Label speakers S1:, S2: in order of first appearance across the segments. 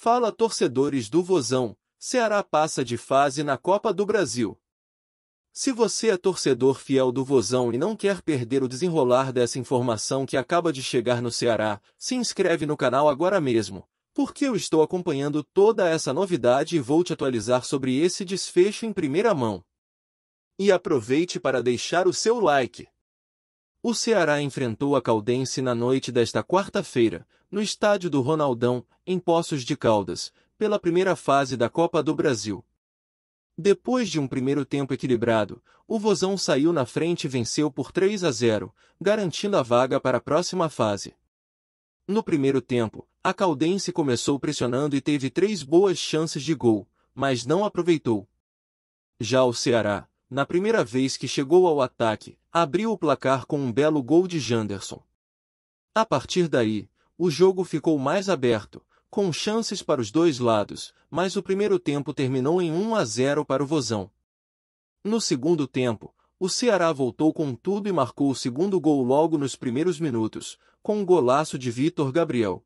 S1: Fala torcedores do Vozão, Ceará passa de fase na Copa do Brasil. Se você é torcedor fiel do Vozão e não quer perder o desenrolar dessa informação que acaba de chegar no Ceará, se inscreve no canal agora mesmo, porque eu estou acompanhando toda essa novidade e vou te atualizar sobre esse desfecho em primeira mão. E aproveite para deixar o seu like. O Ceará enfrentou a Caldense na noite desta quarta-feira, no estádio do Ronaldão, em Poços de Caldas, pela primeira fase da Copa do Brasil. Depois de um primeiro tempo equilibrado, o Vozão saiu na frente e venceu por 3 a 0, garantindo a vaga para a próxima fase. No primeiro tempo, a Caldense começou pressionando e teve três boas chances de gol, mas não aproveitou. Já o Ceará, na primeira vez que chegou ao ataque, abriu o placar com um belo gol de Janderson. A partir daí, o jogo ficou mais aberto, com chances para os dois lados, mas o primeiro tempo terminou em 1 a 0 para o Vozão. No segundo tempo, o Ceará voltou com tudo e marcou o segundo gol logo nos primeiros minutos, com um golaço de Vitor Gabriel.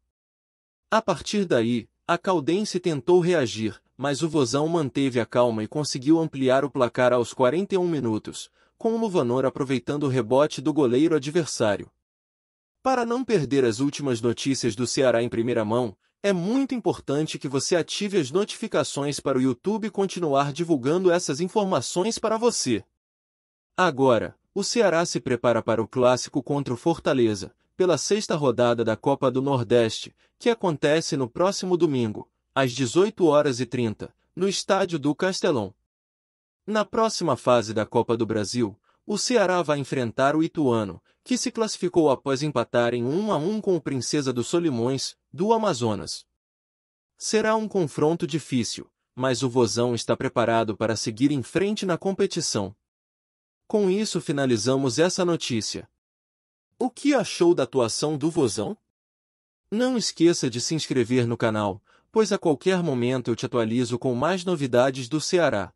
S1: A partir daí, a Caldense tentou reagir, mas o Vozão manteve a calma e conseguiu ampliar o placar aos 41 minutos, com o Luvanor aproveitando o rebote do goleiro adversário. Para não perder as últimas notícias do Ceará em primeira mão, é muito importante que você ative as notificações para o YouTube continuar divulgando essas informações para você. Agora, o Ceará se prepara para o clássico contra o Fortaleza, pela sexta rodada da Copa do Nordeste, que acontece no próximo domingo, às 18 horas e 30, no estádio do Castelão. Na próxima fase da Copa do Brasil, o Ceará vai enfrentar o Ituano, que se classificou após empatar em 1 a 1 com o Princesa dos Solimões, do Amazonas. Será um confronto difícil, mas o Vozão está preparado para seguir em frente na competição. Com isso finalizamos essa notícia. O que achou da atuação do Vozão? Não esqueça de se inscrever no canal, pois a qualquer momento eu te atualizo com mais novidades do Ceará.